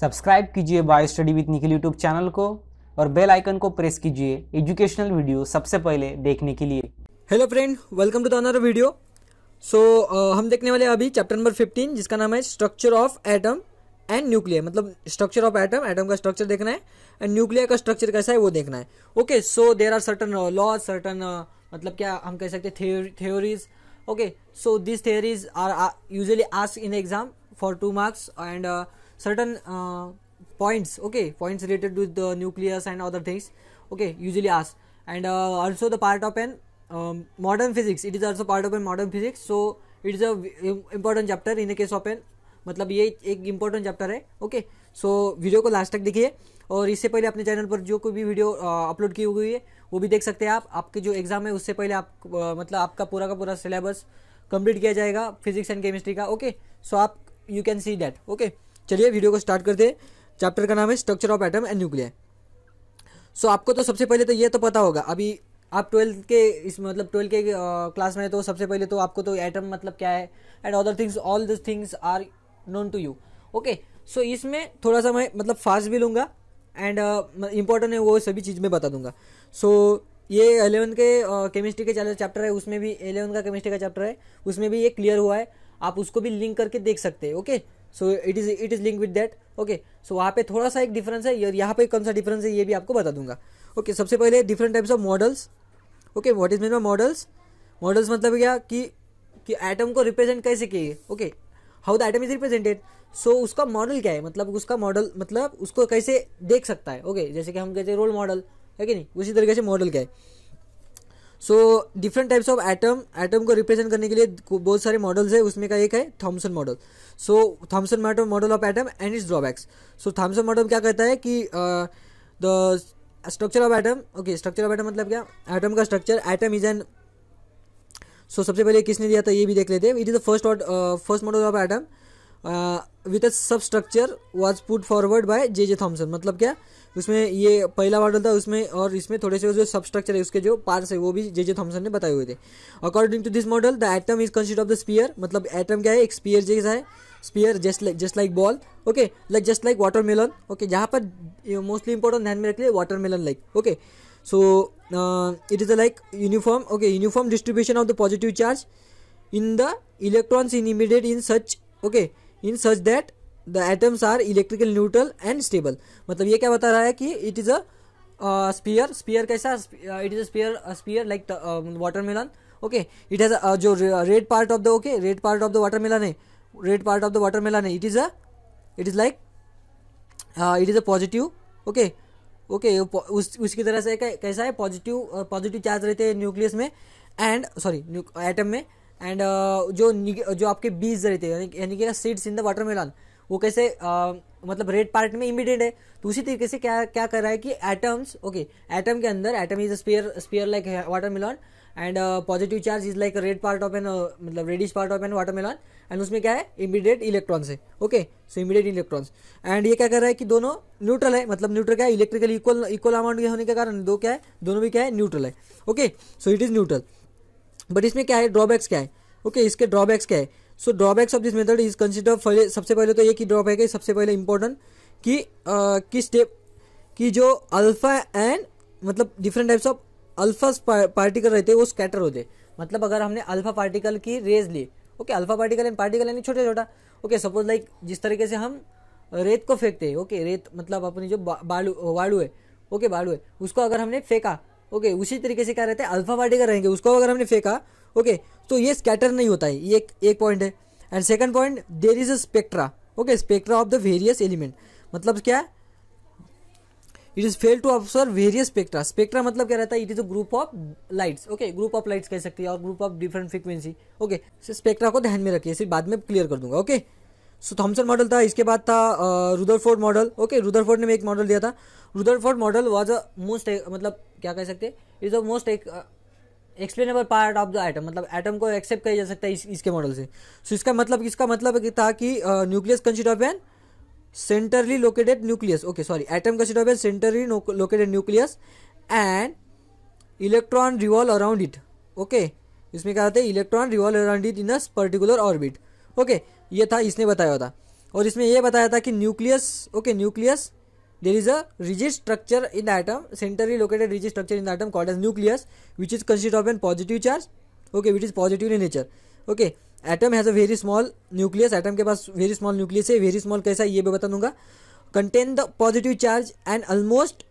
Subscribe कीजिए bio study with Nikhil YouTube channel को और बेल आइकन को प्रेस कीजिए एजुकेशनल वीडियो सबसे पहले देखने के लिए hello friend welcome to the video so हम देखने वाले अभी चैप्टर नंबर 15 जिसका नाम है structure of atom and nuclear मतलब स्ट्रक्चर ऑफ एटम एटम का स्ट्रक्चर देखना है एंड न्यूक्लियर का स्ट्रक्चर कैसा है वो देखना है okay so there are certain laws certain मतलब क्या हम कह सकते हैं theories okay so this theories are usually ask in exam for two marks and certain uh, points okay points related to the nucleus and other things okay usually asked and uh, also the part of an um, modern physics it is also part of a modern physics so it is a important chapter in the case of an मतलब ये एक important chapter है okay so video को last तक देखिए और इससे पहले अपने चैनल पर जो कोई भी वीडियो अपलोड की हुई है वो भी देख सकते हैं आप आपके जो एग्जाम है उससे पहले आप आ, मतलब आपका पूरा का पूरा सिलेबस कंप्लीट किया जाएगा फिजिक्स एंड केमिस्ट्री का ओके सो आप you can see that okay चलिए वीडियो को स्टार्ट करते हैं चैप्टर का नाम है structure of atom and nuclear so आपको तो सबसे पहले तो ये तो पता होगा अभी आप ट्वेल्थ के इस मतलब ट्वेल्थ के क्लास में तो सबसे पहले तो आपको तो एटम मतलब क्या है and other things all this things are known to you okay so इसमें थोड़ा सा मैं मतलब फास्ट भी लूँगा एंड इम्पॉर्टेंट है वो सभी चीज़ में बता दूंगा सो so, ये एलेवन के केमिस्ट्री uh, के चैप्टर है उसमें भी एलेवन का केमिस्ट्री का चैप्टर है उसमें भी ये क्लियर हुआ है आप उसको भी लिंक करके देख सकते हैं okay okay? So it is it is link with that okay so वहाँ पे थोड़ा सा एक डिफरेंस है यहाँ पे कौन सा डिफरेंस है ये भी आपको बता दूंगा ओके okay, सबसे पहले different types of models okay what is mean by models models मतलब क्या कि कि एटम को रिप्रेजेंट कैसे किए okay how the atom is represented so उसका मॉडल क्या है मतलब उसका मॉडल मतलब उसको कैसे देख सकता है ओके okay, जैसे कि हम कहते हैं रोल मॉडल है कि नहीं उसी तरीके से मॉडल क्या है so different types of atom atom को रिप्रेजेंट करने के लिए बहुत सारे मॉडल्स है उसमें का एक है Thomson model so Thomson model of atom and it's drawbacks so Thomson model क्या कहता है कि the structure of atom okay structure of atom मतलब क्या एटम का structure atom is an so सबसे पहले किसने दिया था ये भी देख लेते हैं it is the first first model of atom with a sub structure was put forward by J J Thomson मतलब क्या उसमें ये पहला मॉडल था उसमें और इसमें थोड़े से जो सबस्ट्रक्चर है उसके जो पार्ट्स है वो भी जे जे थॉमसन ने बताए हुए थे according to this model the atom is consist of the sphere मतलब एटम क्या है एक स्पीयर जैसा है sphere just like just like ball okay like just like water melon okay जहाँ पर मोस्टली इंपॉर्टेंट ध्यान में रख लिए water melon like okay so it is a like uniform okay uniform distribution of the positive charge in the electrons in immediate in such okay in such that the atoms are electrical neutral and stable मतलब ये क्या बता रहा है कि it is a sphere sphere कैसा it is a sphere sphere like watermelon okay it has जो red part of the okay red part of the watermelon है red part of the watermelon है it is a it is like it is a positive okay okay उस उसकी तरह से कैसा है positive positive charge रहते हैं न्यूक्लियस में एंड सॉरी एटम में एंड uh, जो जो आपके बीज रहते हैं यानी कि सीड्स इन द वाटरमेलन वो कैसे आ, मतलब रेड पार्ट में इमिडिएट है तो उसी तरीके से क्या क्या कर रहा है कि एटम्स ओके एटम के अंदर atom is sphere sphere like water melon and positive charge is like red part of N मतलब reddish part of an water melon and उसमें क्या है इमीडिएट इलेक्ट्रॉन्स है okay so immediate electrons and ये क्या कर रहा है कि दोनों न्यूट्रल है मतलब न्यूट्रल क्या है इलेक्ट्रिकल इक्वल इक्वल अमाउंट के होने के कारण दो क्या है दोनों भी क्या है न्यूट्रल है okay so it is neutral but इसमें क्या है ड्रॉबैक्स क्या है ओके okay, इसके ड्रॉबैक्स क्या है so drawbacks of this method is consider पहले सबसे पहले तो ये कि ड्रॉबैक है सबसे पहले इंपॉर्टेंट कि कि स्टेप कि जो अल्फ़ा एंड मतलब different types of alpha particle रहते हैं वो स्कैटर होते मतलब अगर हमने अल्फ़ा पार्टिकल की रेज ली okay alpha particle and particle यानी छोटा छोटा ओके सपोज लाइक जिस तरीके से हम रेत को फेंकते हैं ओके रेत मतलब अपनी जो बालू वाड़ू है ओके बालू है उसको अगर हमने फेंका ओके उसी तरीके से क्या रहता है अल्फ़ा पार्टिकल रहेंगे उसको अगर हमने फेंका ओके तो ये स्कैटर नहीं होता है ये एक पॉइंट है and second point there is a spectra okay spectra of the various element मतलब क्या है it is fail to observe various spectra spectra मतलब क्या रहता है it is a group of lights okay group of lights कह सकते हैं और group of different frequency okay spectra को ध्यान में रखिए सिर्फ बाद में क्लियर कर दूंगा ओके सो थॉमसन मॉडल था इसके बाद था रुदरफोर्ड मॉडल ओके रुदरफोर्ड ने एक मॉडल दिया था Rutherford model was a most मतलब क्या कह सकते इट इज अ मोस्ट एक explainable part of the atom मतलब एटम को एक्सेप्ट किया जा सकता है इस, इसके मॉडल से सो so, इसका मतलब इसका मतलब था कि nucleus consist of an centrally located nucleus okay sorry atom consist of an centrally located nucleus and electron revolve around it okay इसमें क्या होता है electron revolve around it in a particular orbit okay ये था इसने बताया था और इसमें यह बताया था कि nucleus okay nucleus there is a rigid structure in the atom centrally located rigid structure in the atom called as nucleus which is consist of an positive charge okay which is positive in nature okay atom has a very small nucleus atom के पास very small nucleus है very small कैसा ये मैं बता दूंगा contain the positive charge and almost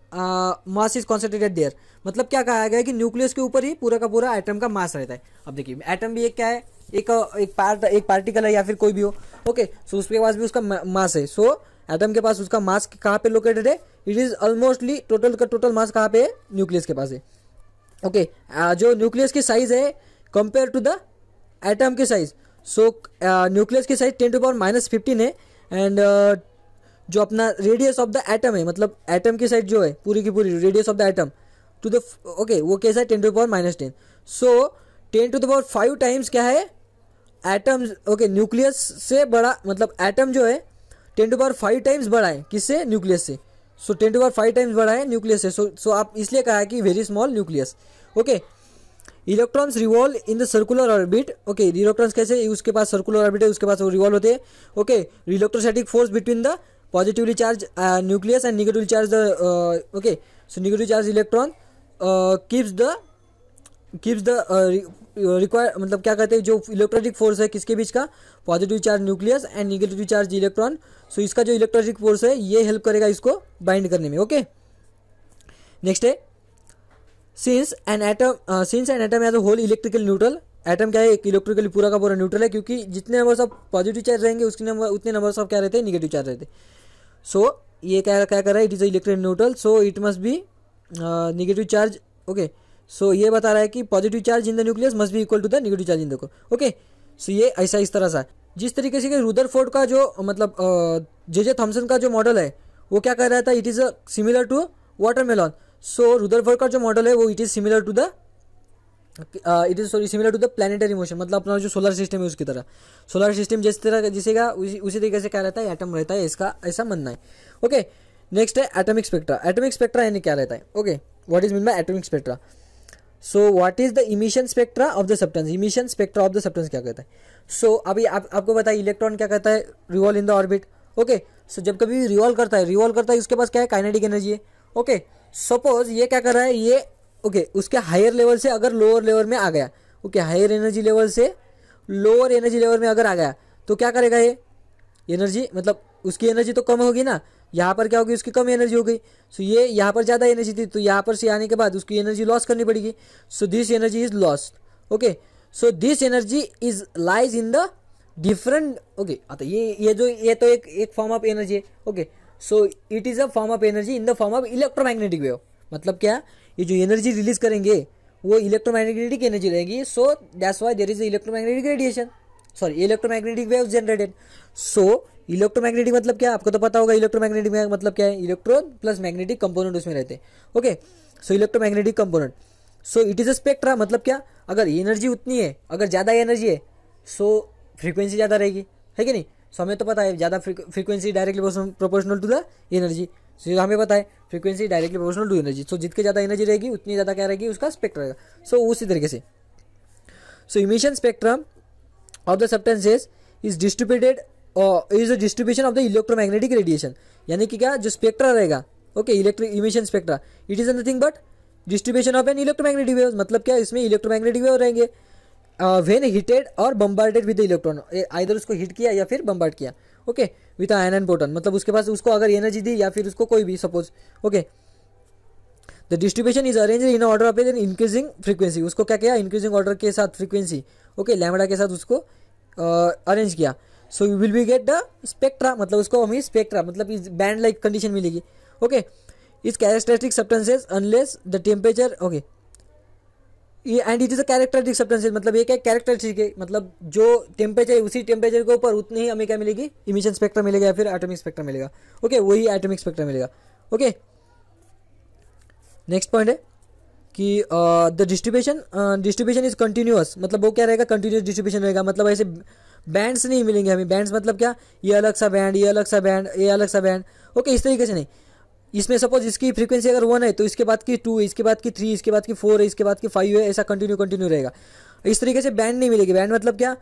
mass is concentrated there मतलब क्या कहा गया कि न्यूक्लियस के ऊपर ही पूरा का पूरा एटम का मास रहता है अब देखिए एटम भी एक क्या है एक एक पार्ट एक पार्टिकल है या फिर कोई भी हो ओके okay, सो so उसके पास भी उसका मास है सो so, एटम के पास उसका मास कहाँ पे लोकेटेड है इट इज ऑलमोस्टली टोटल का टोटल मास कहाँ पे है न्यूक्लियस के पास है ओके okay, जो न्यूक्लियस की साइज है कंपेयर टू द एटम की साइज सो न्यूक्लियस की size ten to power minus fifteen है एंड uh, जो अपना रेडियस ऑफ द एटम है मतलब एटम की साइज जो है पूरी की पूरी radius of the atom to the okay वो कैसा है ten to power minus ten so ten to the power five times क्या है एटम ओके न्यूक्लियस से बड़ा मतलब एटम जो है ten to power five times बढ़ाए है किससे न्यूक्लियस से so ten to power five times बढ़ाए है न्यूक्लियस से सो सो आप इसलिए कहा है कि very small nucleus okay electrons revolve in the circular orbit okay electrons कैसे उसके पास सर्कुलर ऑर्बिट है उसके पास वो रिवॉल्व होते हैं okay electrostatic force between the positively charge nucleus and negatively charge the okay so negative charge electron keeps the keeps the require मतलब क्या कहते हैं जो इलेक्ट्रॉनिक फोर्स है किसके बीच का positive charge nucleus and negative charge electron so इसका जो इलेक्ट्रॉनिक फोर्स है ये हेल्प करेगा इसको बाइंड करने में ओके नेक्स्ट है since an atom since an atom as a whole electrical neutral atom क्या है एक इलेक्ट्रिकली पूरा का पूरा न्यूट्रल है क्योंकि जितने नंबर ऑफ पॉजिटिव चार्ज रहेंगे उसके नंबर उतने नंबर ऑफ क्या रहते हैं निगेटिव चार्ज रहते सो so, ये क्या क्या कर रहा है it is a electric neutral so it must be negative charge okay so so, ये बता रहा है कि positive charge in the nucleus must भी equal to the negative charge in the को ओके सो ये ऐसा इस तरह सा जिस तरीके से रूदर फोर्ड का जो मतलब जे जे थॉम्सन का जो मॉडल है वो क्या कह रहा था it is a similar to melon so Rutherford का जो मॉडल है वो it is similar to the it is sorry similar to the planetary motion मतलब अपना जो सोलर सिस्टम है उसकी तरह सोलर सिस्टम जिस तरह जिसे का उसी उसी तरीके से क्या रहता है एटम रहता है इसका ऐसा मानना है ओके नेक्स्ट है एटॉमिक स्पेक्ट्रा एटॉमिक स्पेक्ट्रा यानी क्या रहता है okay what is mean by atomic spectra so what is the emission spectra of the substance emission spectra of the substance क्या कहता है सो so, अभी आप, आपको बताया इलेक्ट्रॉन क्या कहता है revolve in the orbit okay so जब कभी भी रिवॉल्व करता है रिवॉल्व करता है उसके पास क्या है काइनेटिक एनर्जी है ओके सपोज ये क्या कर रहा है ये ओके okay, उसके हायर लेवल से अगर लोअर लेवल में आ गया ओके हायर एनर्जी लेवल से लोअर एनर्जी लेवल में अगर आ गया तो क्या करेगा ये एनर्जी मतलब उसकी एनर्जी तो कम होगी ना यहाँ पर क्या होगी उसकी कम एनर्जी हो गई सो ये यहाँ पर ज़्यादा एनर्जी थी तो यहाँ पर से आने के बाद उसकी एनर्जी लॉस करनी पड़ेगी so this energy is lost okay so this energy is lies in the different okay अतः ये ये जो ये तो एक एक फॉर्म ऑफ एनर्जी है okay so it is a form of energy in the form of electromagnetic wave मतलब क्या ये जो एनर्जी रिलीज करेंगे वो इलेक्ट्रोमैग्नेटिक एनर्जी रहेगी so that's why there is electromagnetic radiation sorry electromagnetic wave generated so electromagnetic मतलब क्या आपको तो पता होगा इलेक्ट्रोमैग्नेटिक मतलब क्या है इलेक्ट्रॉन प्लस मैग्नेटिक कंपोनेंट उसमें रहते हैं okay so electromagnetic component so it is a spectra मतलब क्या अगर एनर्जी उतनी है अगर ज़्यादा एनर्जी है सो फ्रीक्वेंसी ज़्यादा रहेगी है कि नहीं सो हमें तो पता है ज़्यादा frequency directly proportional to the energy so हमें पता है frequency directly proportional to energy so जितनी ज़्यादा एनर्जी रहेगी उतनी ज़्यादा क्या रहेगी उसका स्पेक्ट्रम रहेगा सो so, उसी तरीके से so emission spectrum of the substances is distributed is the distribution of the electromagnetic radiation यानी कि क्या जो स्पेक्ट्रा रहेगा okay electric emission spectra it is nothing but distribution of an electromagnetic wave मतलब क्या इसमें इलेक्ट्रोमैग्नेटिक वेव रहेंगे when heated or bombarded with electron either उसको हीट किया या फिर बम्बार्ड किया okay with ion and proton मतलब उसके पास उसको अगर एनर्जी दी या फिर उसको कोई भी suppose okay the distribution is arrange in order of an increasing frequency उसको क्या किया इंक्रीजिंग ऑर्डर के साथ फ्रीक्वेंसी ओके okay, लैमडा के साथ उसको अरेंज uh, किया so you will be get the spectra मतलब उसको हमें स्पेक्ट्रा मतलब इस बैंड लाइक कंडीशन मिलेगी okay is characteristic substances unless the temperature okay ये and it is a characteristic substances मतलब ये क्या कैरेक्टरिस्टिक है मतलब जो टेम्परेचर है उसी टेम्परेचर के ऊपर उतनी ही हमें क्या मिलेगी इमिशन स्पेक्ट्रा मिलेगा या फिर एटॉमिक स्पेक्ट्रा मिलेगा ओके okay, वही एटॉमिक स्पेक्ट्रा मिलेगा ओके नेक्स्ट पॉइंट है कि the distribution distribution is continuous मतलब वो क्या रहेगा कंटिन्यूस डिस्ट्रीब्यूशन रहेगा मतलब ऐसे बैंड्स नहीं मिलेंगे हमें बैंड्स मतलब क्या ये अलग सा बैंड ये अलग सा बैंड ये अलग सा बैंड ओके इस तरीके से नहीं इसमें सपोज इसकी फ्रीक्वेंसी अगर वन है तो इसके बाद की टू इसके बाद की थ्री इसके बाद की फोर है इसके बाद की फाइव है ऐसा कंटिन्यू कंटिन्यू रहेगा इस तरीके से बैंड नहीं मिलेगी बैंड मतलब क्या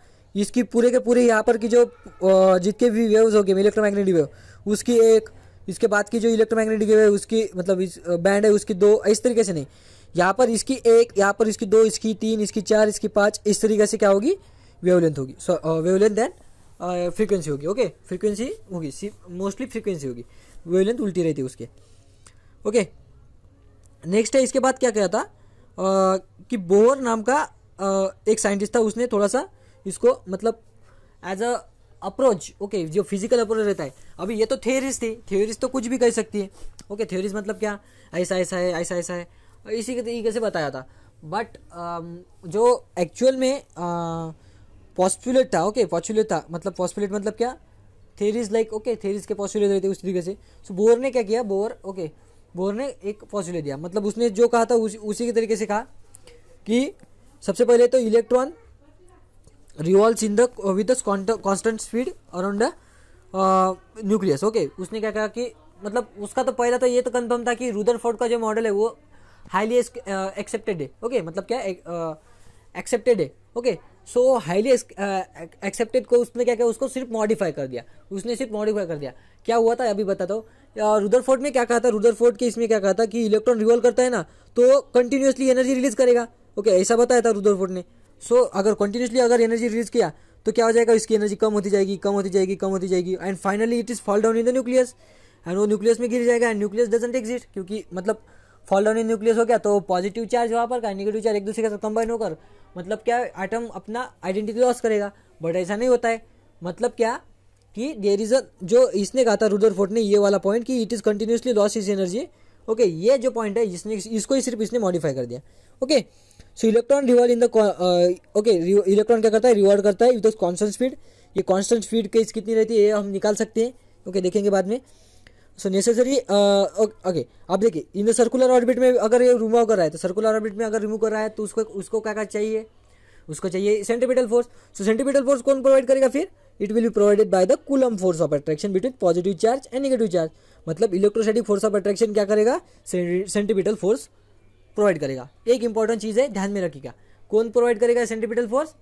इसकी पूरे के पूरे यहाँ पर की जो जितने भी वेव्स हो गए इलेक्ट्रोमैग्नेटिक वेव उसकी एक इसके बाद की जो इलेक्ट्रोमैग्नेटिक वेव है उसकी मतलब इस बैंड है उसकी दो इस तरीके से नहीं यहाँ पर इसकी एक यहाँ पर इसकी दो इसकी तीन इसकी चार इसकी पाँच इस तरीके से क्या होगी वेवलेंथ होगी वेवलेंथ देन फ्रीक्वेंसी होगी ओके फ्रीक्वेंसी होगी मोस्टली फ्रीक्वेंसी होगी वेवलेंथ उल्टी रहती है उसके ओके नेक्स्ट है इसके बाद क्या कहा था uh, कि बोहर नाम का uh, एक साइंटिस्ट था उसने थोड़ा सा इसको मतलब एज अ अप्रोच ओके जो फिजिकल अप्रोच रहता है अभी ये तो थियोरीज थी थियोरीज तो कुछ भी कह सकती है ओके थियोरीज मतलब क्या ऐसा ऐसा है ऐसा ऐसा है इसी के तरीके से बताया था बट um, जो एक्चुअल में uh, पॉस्पुलेट था ओके पॉस्पुलेट था मतलब पॉस्पुलेट मतलब क्या थेरीज लाइक ओके थेरीज के पॉस्पुलेट रहते उस तरीके से सो बोर ने क्या किया बोर ओके बोर ने एक पॉस्पुलेट दिया मतलब उसने जो कहा था उस, उसी के तरीके से कहा कि सबसे पहले तो electron revolve in the with constant speed around the nucleus okay उसने क्या कहा कि मतलब उसका तो पहला तो ये तो कन्फर्म था कि फोर्ड का जो मॉडल है वो हाईली एक्सेप्टेड uh, है ओके मतलब क्या एक्सेप्टेड uh, है ओके सो हाईली एक्सेप्टेड को उसने क्या किया उसको सिर्फ मॉडिफाई कर दिया उसने सिर्फ मॉडिफाई कर दिया क्या हुआ था अभी बताता हूँ रुदरफोर्ट में क्या कहा था रुदरफोर्ट के इसमें क्या कहा था कि इलेक्ट्रॉन रिवॉल्व करता है ना तो कंटिन्यूसली एनर्जी रिलीज करेगा ओके okay, ऐसा बताया था रुदरफोर्ट ने सो so, अगर कंटिन्यूसली अगर एनर्जी रिलीज किया तो क्या हो जाएगा इसकी एनर्जी कम होती जाएगी कम होती जाएगी कम होती जाएगी and finally it is fall down in the nucleus and वो न्यूक्लियस में गिर जाएगा एंड न्यूक्लियस डजेंट एग्जिस्ट क्योंकि मतलब फॉल डाउन न्यूक्लियस हो गया तो पॉजिटिव चार्ज वहाँ पर का निगेटिव चार्ज एक दूसरे के साथ कंबाइन होकर मतलब क्या आइटम अपना आइडेंटिटी लॉस करेगा बट ऐसा नहीं होता है मतलब क्या कि देर इज़ अ जो इसने कहा था रूडर फोर्ट ने ये वाला पॉइंट कि it is continuously loss is energy okay ये जो पॉइंट है इसने इसको ही सिर्फ इसने मॉडिफाई कर दिया okay so electron revolve in the okay electron क्या करता है रिवॉल्व करता है विद कॉन्स्टेंट स्पीड ये कॉन्स्टेंट स्पीड केस कितनी रहती है ये हम निकाल सकते हैं ओके okay, देखेंगे बाद में सो नेसेसरी ओके अब देखिए इन द सर्कुलर ऑर्बिट में अगर ये रिमूव कर रहा है तो सर्कुलर ऑर्बिट में अगर रिमूव कर रहा है तो उसको उसको क्या क्या चाहिए उसको चाहिए centripetal force so centripetal force कौन प्रोवाइड करेगा फिर it will be provided by the coulomb force of attraction between positive charge and negative charge मतलब इलेक्ट्रोस्टैटिक फोर्स ऑफ अट्रैक्शन क्या करेगा सेंटिपिटल फोर्स प्रोवाइड करेगा एक इंपॉर्टेंट चीज़ है ध्यान में रखिएगा कौन प्रोवाइड करेगा centripetal force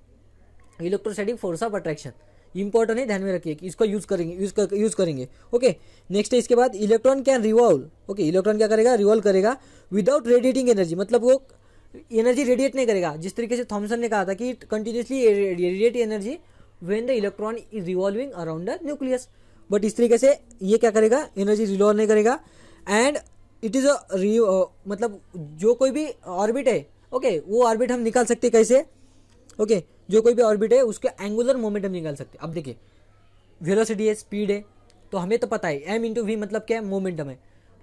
electrostatic force of attraction important है ध्यान में रखिए कि इसका यूज करेंगे यूज कर, यूज करेंगे ओके नेक्स्ट है इसके बाद electron can revolve okay electron क्या करेगा रिवॉल्व करेगा विदाउट रेडिएटिंग एनर्जी मतलब वो एनर्जी रेडिएट नहीं करेगा जिस तरीके से थॉमसन ने कहा था कि continuously radiate energy when the electron is revolving around the nucleus but इस तरीके से ये क्या करेगा एनर्जी रिवॉल्व नहीं करेगा एंड इट इज़ अ मतलब जो कोई भी ऑर्बिट है ओके okay, वो ऑर्बिट हम निकाल सकते कैसे ओके okay, जो कोई भी ऑर्बिट है उसके एंगुलर मोमेंटम निकाल सकते अब देखिए वेलोसिटी है स्पीड है तो हमें तो पता है एम इंटू वी मतलब क्या है मोमेंटम है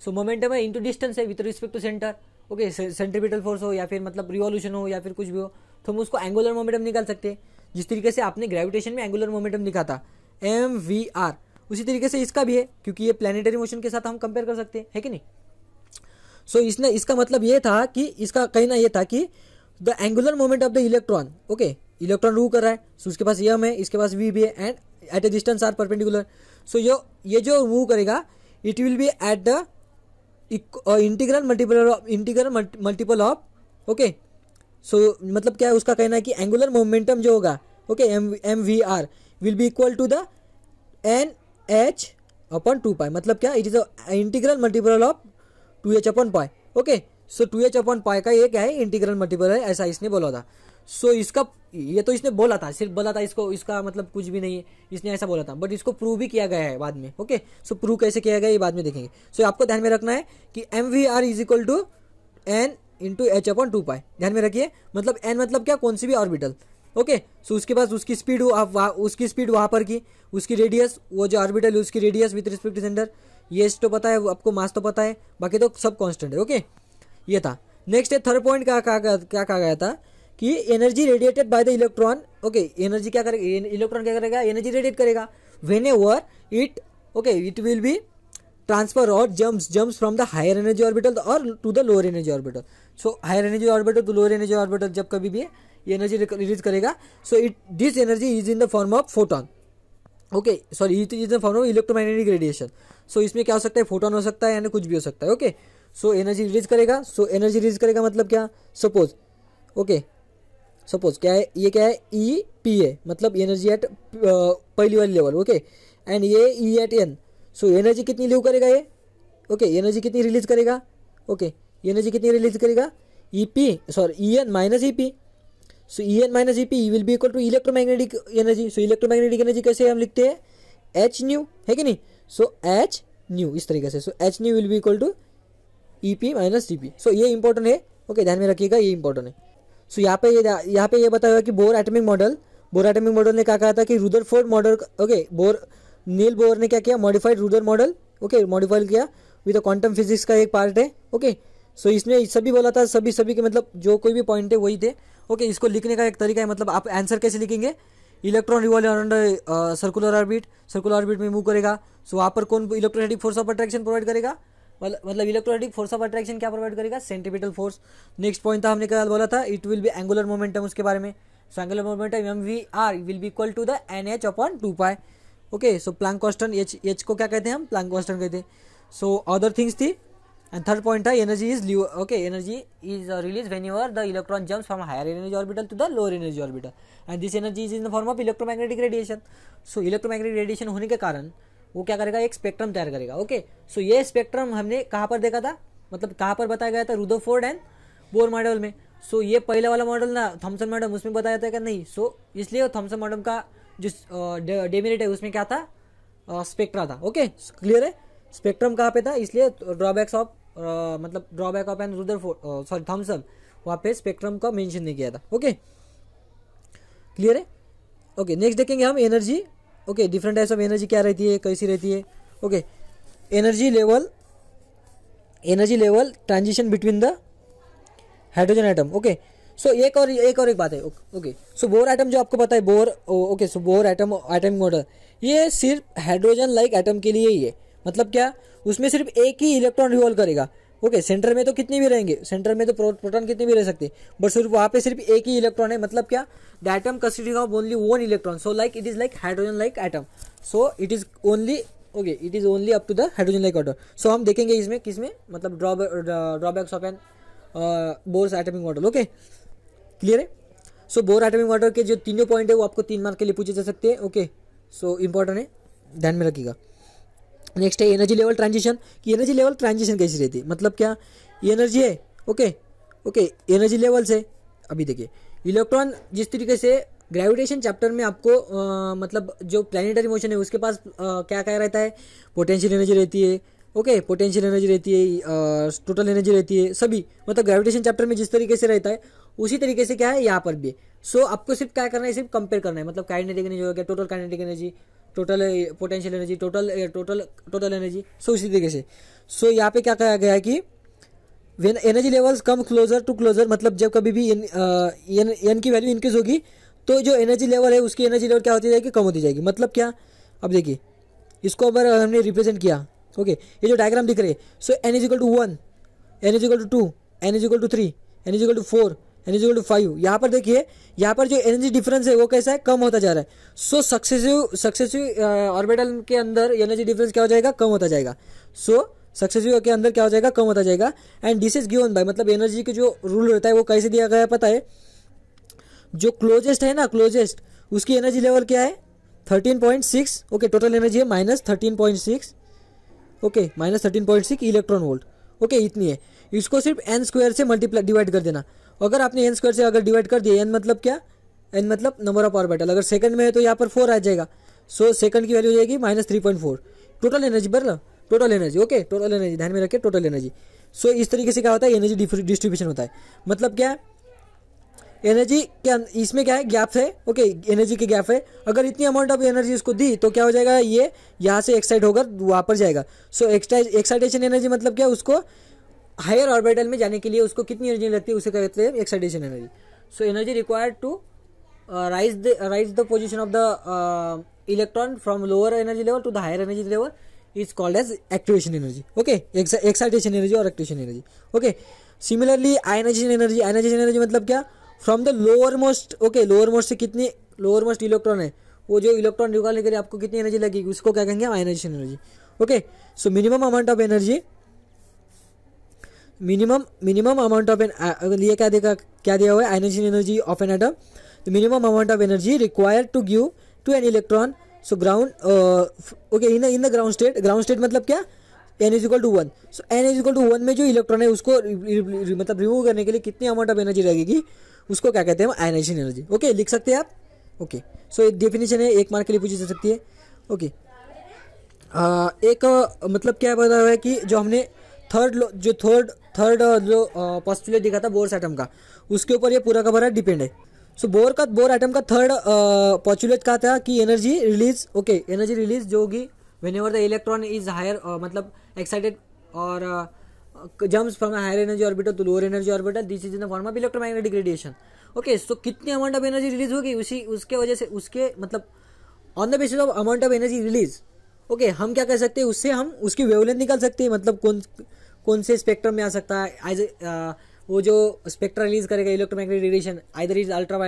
सो मोमेंटम है इंटू डिस्टेंस है with respect to centre okay centripetal force हो या फिर मतलब रिवॉल्यूशन हो या फिर कुछ भी हो तो हम उसको एंगुलर मोमेंटम निकाल सकते हैं जिस तरीके से आपने ग्रेविटेशन में एंगुलर मोमेंटम लिखा था एम वी आर उसी तरीके से इसका भी है क्योंकि ये प्लानिटरी मोशन के साथ हम कंपेयर कर सकते हैं है कि नहीं सो so, इसने इसका मतलब ये था कि इसका कहना ये था कि the angular moment of the electron okay electron रू कर रहा है सो उसके पास यम है इसके पास वी भी है and at a distance r perpendicular so यो ये जो मूव करेगा it will be at the integral multiple of integral multiple of okay so मतलब क्या है उसका कहना है कि एंगुलर मोमेंटम जो होगा okay m m v r will be equal to the n h upon two pi मतलब क्या it is integral multiple of two h upon pi okay so two h upon pi का ये क्या है integral multiple है ऐसा इसने बोला था सो इसका ये तो इसने बोला था सिर्फ बोला था इसको इसका मतलब कुछ भी नहीं है इसने ऐसा बोला था बट इसको प्रूव भी किया गया है बाद में ओके सो प्रूव कैसे किया गया ये बाद में देखेंगे सो आपको ध्यान में रखना है कि m v r is equal to n into h upon two pi ध्यान में रखिए मतलब एन मतलब क्या कौन सी भी ऑर्बिटल ओके सो उसके पास उसकी स्पीड आप वहाँ उसकी स्पीड वहाँ पर की उसकी रेडियस वो जो ऑर्बिटल है उसकी radius with respect to centre ये तो पता है आपको मास तो पता है बाकी तो सब कॉन्स्टेंट है ओके ये था नेक्स्ट है थर्ड पॉइंट क्या कहा गया था कि energy radiated by the electron okay energy क्या करेगा इलेक्ट्रॉन e-, क्या करेगा एनर्जी रेडिएट करेगा whenever it okay it will be transfer or jump jump from the higher energy orbital or to the lower energy orbital so higher energy orbital to lower energy orbital जब कभी भी energy release करेगा so it this energy is in the form of photon okay sorry it is the form of electromagnetic radiation so इसमें क्या हो सकता है photon हो सकता है यानी कुछ भी हो सकता है ओके सो एनर्जी रिलीज करेगा सो एनर्जी रिलीज करेगा मतलब क्या सपोज ओके okay. सपोज क्या है ये क्या है ई पी ए मतलब एनर्जी एट uh, पहली वाली लेवल ओके एंड ये e at n so energy कितनी लीव करेगा ये ओके okay, एनर्जी कितनी रिलीज करेगा ओके okay, एनर्जी कितनी रिलीज करेगा e p sorry e n minus e p so e n minus e p will be equal to electromagnetic energy so electromagnetic energy कैसे हम लिखते हैं H new है कि नहीं सो एच न्यू इस तरीके से so h nu will be equal to e p minus e p so ये इंपॉर्टेंट है ओके okay, ध्यान में रखिएगा ये इंपॉर्टेंट है सो यहाँ पे यहाँ पे ये बताया हुआ कि Bohr atomic model Bohr atomic model ने क्या कहा था कि Rutherford model okay Bohr Niels Bohr ने क्या किया modified Rutherford model okay modified किया विद क्वांटम फिजिक्स का एक पार्ट है ओके सो इसमें सभी बोला था सभी सभी के मतलब जो कोई भी पॉइंट है वही थे ओके इसको लिखने का एक तरीका है मतलब आप आंसर कैसे लिखेंगे electron revolve around circular orbit circular orbit में मूव करेगा सो so, वहाँ पर कौन electromagnetic force of attraction provide करेगा मतलब इलेक्ट्रोस्टैटिक फोर्स ऑफ अट्रैक्शन क्या प्रोवाइड करेगा सेंटीपिटल फोर्स नेक्स्ट पॉइंट था हमने क्या बोला था it will be angular momentum उसके बारे में so angular momentum m v r will be equal to the n h upon two pi okay so Planck cost and H h को क्या कहते हैं हम प्लांग कॉस्टन कहते हैं सो अदर थिंग्स थी एंड थर्ड पॉइंट था एनर्जी इज ल्यू okay energy is release when your the electron jumps from higher energy orbital to the lower energy orbital and this energy is in the form of electromagnetic radiation so electromagnetic radiation होने के कारण वो क्या करेगा एक spectrum तैयार करेगा okay so ये स्पेक्ट्रम हमने कहाँ पर देखा था मतलब कहाँ पर बताया गया था रूदोफोर्ड एंड बोर मॉडल में सो ये पहला वाला मॉडल ना थॉमसन मॉडल उसमें बताया था क्या नहीं सो इसलिए थॉमसन मॉडल का जो डेमेरिट है उसमें क्या था स्पेक्ट्रा था ओके क्लियर है स्पेक्ट्रम कहाँ पे था इसलिए ड्रॉबैक्स ऑफ मतलब drawback of and Rutherford sorry Thomson वहाँ पे स्पेक्ट्रम का मेंशन नहीं किया था ओके क्लियर है ओके नेक्स्ट देखेंगे हम energy okay different types of energy क्या रहती है कैसी रहती है okay energy level energy level transition between the hydrogen atom okay so एक और एक और एक बात है ओके सो बोर आइटम जो आपको पता है Bohr okay so Bohr atom atom model ये सिर्फ हाइड्रोजन लाइक आइटम के लिए ही है मतलब क्या उसमें सिर्फ एक ही इलेक्ट्रॉन रिवॉल्व करेगा ओके सेंटर में तो कितनी भी रहेंगे सेंटर में तो प्रोटॉन कितनी भी रह सकते बट सिर्फ वहाँ पे सिर्फ एक ही इलेक्ट्रॉन है मतलब क्या the atom consisting of only one electron so like it is like hydrogen like atom so it is only okay it is only up to the hydrogen like order so हम देखेंगे इसमें किसमें मतलब drawbacks of an Bohr's atomic model okay clear है so bore atomic model के जो तीनों point है वो आपको तीन मार्क के लिए पूछे जा सकते हैं ओके सो इंपॉर्टेंट है ध्यान में रखिएगा नेक्स्ट है एनर्जी लेवल ट्रांजिशन कि एनर्जी लेवल ट्रांजिशन कैसी रहती है मतलब क्या ये एनर्जी है ओके ओके एनर्जी लेवल से अभी देखिए इलेक्ट्रॉन जिस तरीके से ग्रेविटेशन चैप्टर में आपको आ, मतलब जो प्लानिटरी मोशन है उसके पास आ, क्या क्या रहता है पोटेंशियल एनर्जी रहती है ओके पोटेंशियल एनर्जी रहती है टोटल एनर्जी रहती है सभी मतलब ग्रेविटेशन चैप्टर में जिस तरीके से रहता है उसी तरीके से क्या है यहाँ पर भी सो so, आपको सिर्फ क्या करना है सिर्फ कंपेयर करना है मतलब काइनेटिक एनर्जी हो गया total kinetic energy total potential energy total total total energy so इसी तरीके से सो यहाँ पे क्या कहा गया है कि when energy levels come closer to closer मतलब जब कभी भी एन एन, की वैल्यू इंक्रीज होगी तो जो एनर्जी लेवल है उसकी एनर्जी लेवल क्या होती जाएगी कम होती जाएगी मतलब क्या अब देखिए इसको अगर हमने रिप्रेजेंट किया ओके okay, ये जो डायग्राम दिख रहे so n is to one n is to two n is to three n is to four n is to five यहाँ पर देखिए यहाँ पर जो एनर्जी डिफरेंस है वो कैसा है कम होता जा रहा है सो सक्सेसिव सक्सेसिव ऑर्बिटल के अंदर एनर्जी डिफरेंस क्या हो जाएगा कम होता जाएगा सो so, सक्सेसिव के अंदर क्या हो जाएगा कम होता जाएगा and this is given by मतलब एनर्जी के जो रूल रहता है वो कैसे दिया गया पता है जो क्लोजेस्ट है ना क्लोजेस्ट उसकी एनर्जी लेवल क्या है thirteen point six okay total energy है minus thirteen point six okay minus thirteen point six electron volt okay इतनी है इसको सिर्फ एन स्क्वायर से मल्टीप्लाई डिवाइड कर देना अगर आपने एन स्क्वायर से अगर डिवाइड कर दिया एन मतलब क्या एन मतलब नंबर ऑफ ऑर्बिटल अगर सेकंड में है तो यहाँ पर फोर आ जाएगा सो सेकंड की वैल्यू हो जाएगी minus three point four total energy ना total energy okay total energy ध्यान में रखें टोटल एनर्जी सो इस तरीके से क्या होता है एनर्जी डिस्ट्रीब्यूशन होता है मतलब क्या है एनर्जी क्या इसमें क्या है गैप है ओके एनर्जी के गैप है अगर इतनी अमाउंट ऑफ एनर्जी इसको दी तो क्या हो जाएगा ये यहाँ से एक्साइट होकर वहाँ पर जाएगा सो एक्साइटेशन एनर्जी मतलब क्या उसको हायर ऑर्बिटल में जाने के लिए उसको कितनी एनर्जी लगती है उसे कहते हैं excitation energy so energy required to raise the raise the position of the electron from lower energy level to the higher energy level is called as activation energy okay excitation energy और activation energy okay similarly ionization energy ionization energy मतलब क्या from the lower most okay lower most से कितनी lower most electron है वो जो electron निकालने के लिए आपको कितनी एनर्जी लगेगी उसको क्या कहेंगे ionization energy okay so minimum amount of energy minimum minimum amount of an ये क्या देखा क्या दिया हुआ है ionization energy of an atom तो minimum amount of energy required to give to an electron so ground okay in in the ground state ground state मतलब क्या n is equal to one so n is equal to one में जो electron है उसको मतलब remove करने के लिए कितनी अमाउंट ऑफ एनर्जी रहेगी उसको क्या कहते हैं आइनाइजेशन एनर्जी ओके लिख सकते हैं आप ओके सो एक डेफिनेशन है एक मार्क के लिए पूछी जा सकती है ओके uh, एक uh, मतलब क्या बता हुआ है कि जो हमने थर्ड जो थर्ड थर्ड uh, जो पॉस्टुलेट uh, दिखा था बोर्स आइटम का उसके ऊपर ये पूरा का पूरा डिपेंड है सो so, बोर का बोर आइटम का थर्ड पॉस्टुलेट uh, कहा था कि energy release okay energy release जो होगी whenever the electron is higher मतलब एक्साइटेड और jumps from higher energy orbital to lower energy orbital this is in the form of electromagnetic radiation okay so कितनी amount of energy release होगी उसी उसके वजह से उसके मतलब on the basis of amount of energy release okay हम क्या कर सकते हैं उससे हम उसकी वेवलेंथ निकाल सकते हैं मतलब कौन कौन से स्पेक्ट्रम में आ सकता है एज uh, वो जो स्पेक्ट्रा रिलीज करेगा electromagnetic radiation either is ultra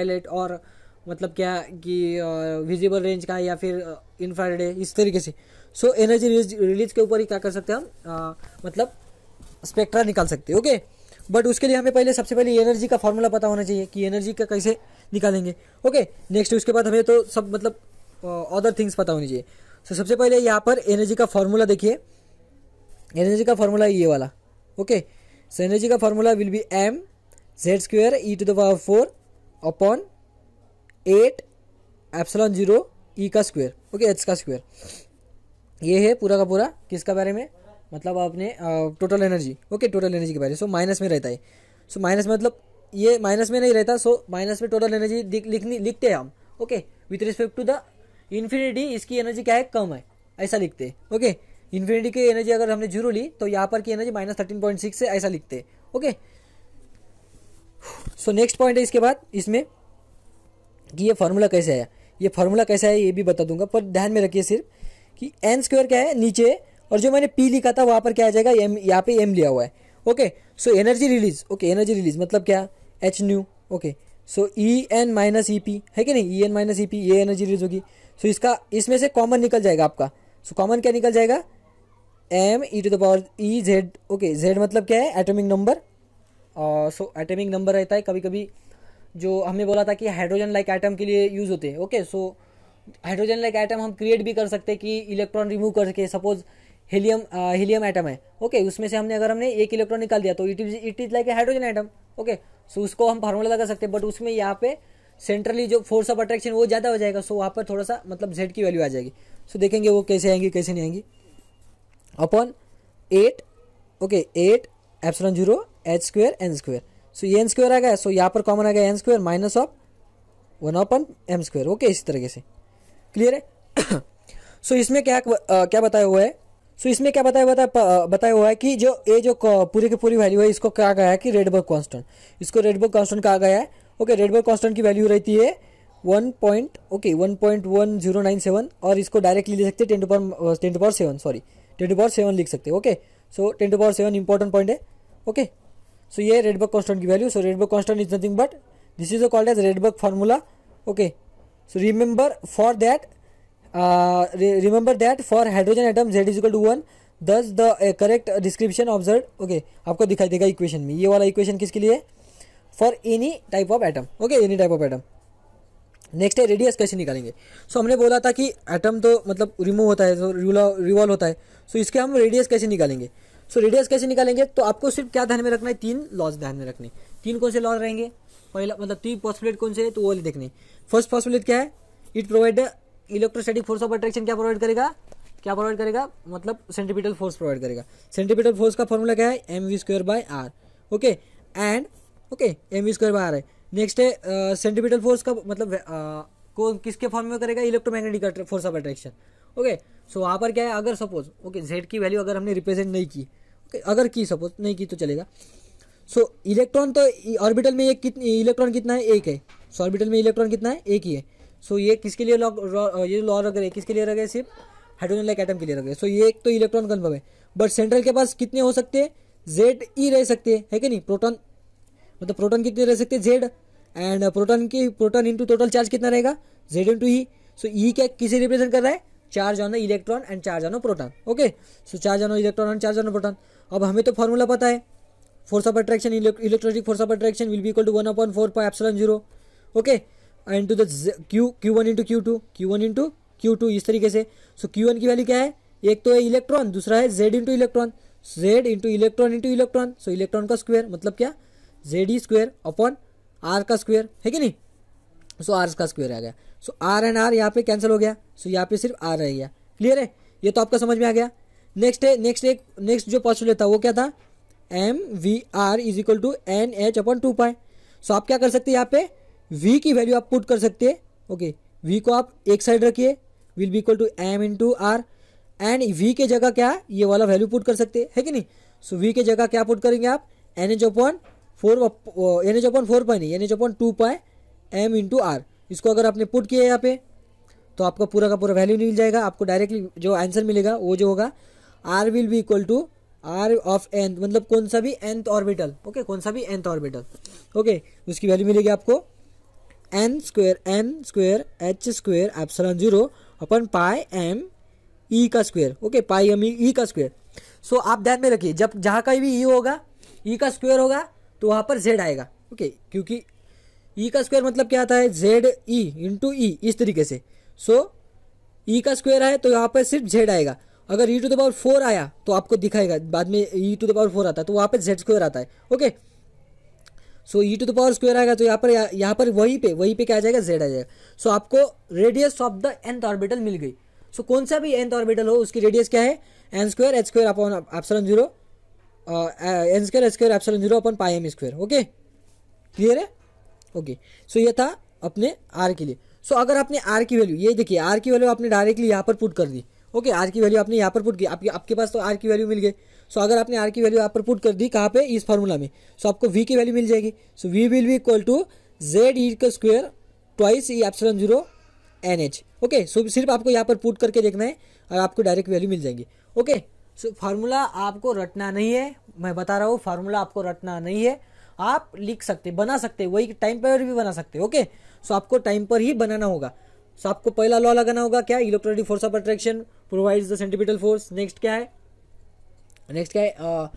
और मतलब क्या कि विजिबल uh, रेंज का या फिर इन्फ्रारेड uh, इस तरीके से सो एनर्जी रिलीज के ऊपर ही क्या कर सकते हैं हम मतलब स्पेक्ट्रा निकाल सकते हैं ओके बट उसके लिए हमें पहले सबसे पहले एनर्जी का फॉर्मूला पता होना चाहिए कि एनर्जी का कैसे निकालेंगे ओके नेक्स्ट उसके बाद हमें तो सब मतलब अदर थिंग्स पता होनी चाहिए सो so, सबसे पहले यहाँ पर एनर्जी का फॉर्मूला देखिए एनर्जी का फॉर्मूला ये वाला ओके सो एनर्जी का formula will be m z square e to the power four upon eight epsilon zero e का स्क्वेयर ओके एच का स्क्वेयर ये है पूरा का पूरा किसका बारे में मतलब आपने total energy okay total energy के बारे में सो माइनस में रहता है सो माइनस मतलब ये माइनस में नहीं रहता सो माइनस में टोटल एनर्जी लिखनी लिखते हैं हम okay with respect to the infinity इसकी एनर्जी क्या है कम है ऐसा लिखते हैं ओके इन्फिनिटी की एनर्जी अगर हमने जीरो ली तो यहाँ पर की energy minus thirteen point six है ऐसा लिखते ओके सो नेक्स्ट पॉइंट है इसके बाद इसमें कि ये फार्मूला कैसे आया ये फार्मूला कैसा है ये भी बता दूंगा पर ध्यान में रखिए सिर्फ कि एन स्क्वायर क्या है नीचे और जो मैंने पी लिखा था वहाँ पर क्या आ जाएगा एम यहाँ पे एम लिया हुआ है okay so energy release okay energy release मतलब क्या h nu okay so e n minus e p है कि नहीं e n minus e p ये एनर्जी रिलीज होगी सो so, इसका इसमें से कॉमन निकल जाएगा आपका सो so, कॉमन क्या निकल जाएगा m e to the power e z okay z मतलब क्या है atomic number so atomic number रहता है कभी कभी जो हमने बोला था कि हाइड्रोजन लाइक आइटम के लिए यूज़ होते हैं okay so hydrogen like atom हम क्रिएट भी कर सकते हैं कि इलेक्ट्रॉन रिमूव करके सपोज हीलियम हीलियम आइटम है ओके okay, उसमें से हमने अगर हमने एक इलेक्ट्रॉन निकाल दिया तो it is it is like hydrogen atom okay so उसको हम फार्मूला लगा सकते हैं बट उसमें यहाँ पे सेंट्रली जो फोर्स ऑफ अट्रैक्शन वो ज़्यादा हो जाएगा सो so, वहाँ पर थोड़ा सा मतलब जेड की वैल्यू आ जाएगी सो so, देखेंगे वो कैसे आएंगी कैसे नहीं आएंगी upon eight okay eight epsilon zero h square n square so ये एन स्क्वेयर आ गया सो यहाँ पर कॉमन आ गया n square minus of one upon m square okay इसी तरीके से क्लियर है सो so, इसमें क्या आ, क्या बताया हुआ है सो so, इसमें क्या बताया हुआ था बताया हुआ है कि जो ए जो पूरी की पूरी वैल्यू है इसको कहा गया है कि रेडबर्ग कॉन्स्टेंट इसको रेडबर्ग कॉन्स्टेंट कहा गया है ओके रेडबर्ग कॉन्स्टेंट की वैल्यू रहती है one point okay one point one zero nine seven और इसको डायरेक्टली ले सकते ten to power ten to power seven sorry ten to power seven लिख सकते okay so ten to power seven important point है okay so ये Rydberg constant की value so Rydberg constant is nothing but this is called as Rydberg formula okay so remember for that remember that for hydrogen atom z is equal to one thus the correct description observe okay आपको दिखाई देगा equation में ये वाला equation किसके लिए for any type of atom okay any type of atom next है radius कैसे निकालेंगे सो so, हमने बोला था कि एटम तो मतलब रिमूव होता है तो रिवॉल्व होता है सो so, इसके हम रेडियस कैसे निकालेंगे सो so, रेडियस कैसे निकालेंगे तो आपको सिर्फ क्या ध्यान में रखना है तीन लॉज ध्यान में रखने तीन कौन से लॉज रहेंगे पहला मतलब तीन पॉसिबिलिटी कौन से है तो वो देखने फर्स्ट पॉसिबिलिट क्या है it provide electrostatic force of attraction क्या प्रोवाइड करेगा क्या प्रोवाइड करेगा मतलब सेंटीपीटल फोर्स प्रोवाइड करेगा सेंटीपीटल फोर्स का फॉर्मूला क्या है m v square by r okay and okay m v square by r है नेक्स्ट है सेंटीमीटर फोर्स का मतलब को किसके फॉर्म में करेगा electromagnetic force of attraction okay so वहाँ पर क्या है अगर सपोज ओके जेड की वैल्यू अगर हमने रिप्रेजेंट नहीं की ओके okay, अगर की सपोज नहीं की तो चलेगा सो so, इलेक्ट्रॉन तो ऑर्बिटल e, में एक कितनी इलेक्ट्रॉन कितना है एक है सो so, ऑर्बिटल में इलेक्ट्रॉन कितना है एक ही है सो so, ये किसके लिए लॉ ये लॉ रख रहे किसके लिए रख रहे सिर्फ हाइड्रोजन लाइक एटम के लिए रख रहे सो ये एक तो इलेक्ट्रॉन कन्फर्म है बट सेंट्रल के पास कितने हो सकते हैं जेड ई e रह सकते हैं है कि नहीं प्रोटॉन मतलब प्रोटॉन कितने रह सकते हैं जेड एंड प्रोटॉन की प्रोटॉन इंटू टोटल चार्ज कितना रहेगा जेड इंटू ई सो ई क्या किसे रिप्रेजेंट कर रहा है charge on electron and charge on proton okay so charge on electron and charge on proton अब हमें तो फॉर्मूला पता है force of attraction electronic force of attraction will be equal to one upon four pi epsilon zero okay and to the q q one into q two q one into q two इस तरीके से so q one की value क्या है एक तो है electron दूसरा है z into electron z into electron into electron so electron का स्क्वायर मतलब क्या z e square upon r का स्क्वेयर है कि नहीं सो आर का स्क्वेयर आ गया सो आर एंड आर यहाँ पे कैंसिल हो गया सो so, यहाँ पे सिर्फ आर रह गया क्लियर है ये तो आपका समझ में आ गया नेक्स्ट है नेक्स्ट एक नेक्स्ट जो पॉस्टुलेट था वो क्या था m v r is equal to n h upon two pi so आप क्या कर सकते हैं यहाँ पे वी की वैल्यू आप पुट कर सकते हैं ओके वी को आप एक साइड रखिए will be equal to m into r and v के जगह क्या ये वाला वैल्यू पुट कर सकते हैं है कि नहीं सो so, वी के जगह क्या पुट करेंगे आप n h upon four n h upon four pi नहीं n h upon two pi m into r इसको अगर आपने पुट किया यहाँ पे तो आपका पूरा का पूरा वैल्यू नहीं मिल जाएगा आपको डायरेक्टली जो आंसर मिलेगा वो जो होगा r will be equal to r of N मतलब कौन सा भी एंथ ऑर्बिटल ओके कौन सा भी एंथ ऑर्बिटल ओके उसकी वैल्यू मिलेगी आपको n square n square h square epsilon zero upon pi m e का square okay pi m e का स्क्वेयर सो so, आप ध्यान में रखिए जब जहाँ का भी ई e होगा ई e का स्क्वेयर होगा तो वहाँ पर जेड आएगा ओके क्योंकि ई e का स्क्वायर मतलब क्या आता है जेड ई इंटू ई इस तरीके से सो ई e का स्क्वायर है तो यहाँ पर सिर्फ जेड आएगा अगर e to the power four आया तो आपको दिखाएगा बाद में e to the power four आता है तो वहाँ पर जेड स्क्वायर आता है okay so e to the power square आएगा तो यहाँ पर यहाँ पर वहीं पे वहीं पे क्या आ जाएगा जेड आ जाएगा सो so, आपको radius of the nth orbital मिल गई सो so, कौन सा भी एंथ ऑर्बिटल हो उसकी रेडियस क्या है n square h square upon epsilon zero n square s square epsilon zero upon pi m square okay clear है ओके सो ये था अपने आर के लिए सो so, अगर आपने आर की वैल्यू ये देखिए आर की वैल्यू आपने डायरेक्टली यहाँ पर पुट कर दी ओके आर की वैल्यू आपने यहाँ पर पुट की आपके आपके पास तो आर की वैल्यू मिल गई सो so, अगर आपने आर की वैल्यू यहाँ पर पुट कर दी कहाँ पे इस फार्मूला में सो so, आपको वी की वैल्यू मिल जाएगी so v will be equal to z e का square twice e epsilon zero n h okay so सिर्फ आपको यहाँ पर पुट करके देखना है और आपको डायरेक्ट वैल्यू मिल जाएगी ओके okay? सो फार्मूला आपको रटना नहीं है मैं बता रहा हूँ फार्मूला आपको रटना नहीं है आप लिख सकते बना सकते वही टाइम पर भी बना सकते ओके सो आपको टाइम पर ही बनाना होगा सो आपको पहला लॉ लगाना होगा क्या electronic force of attraction provides the centripetal force next क्या है नेक्स्ट क्या है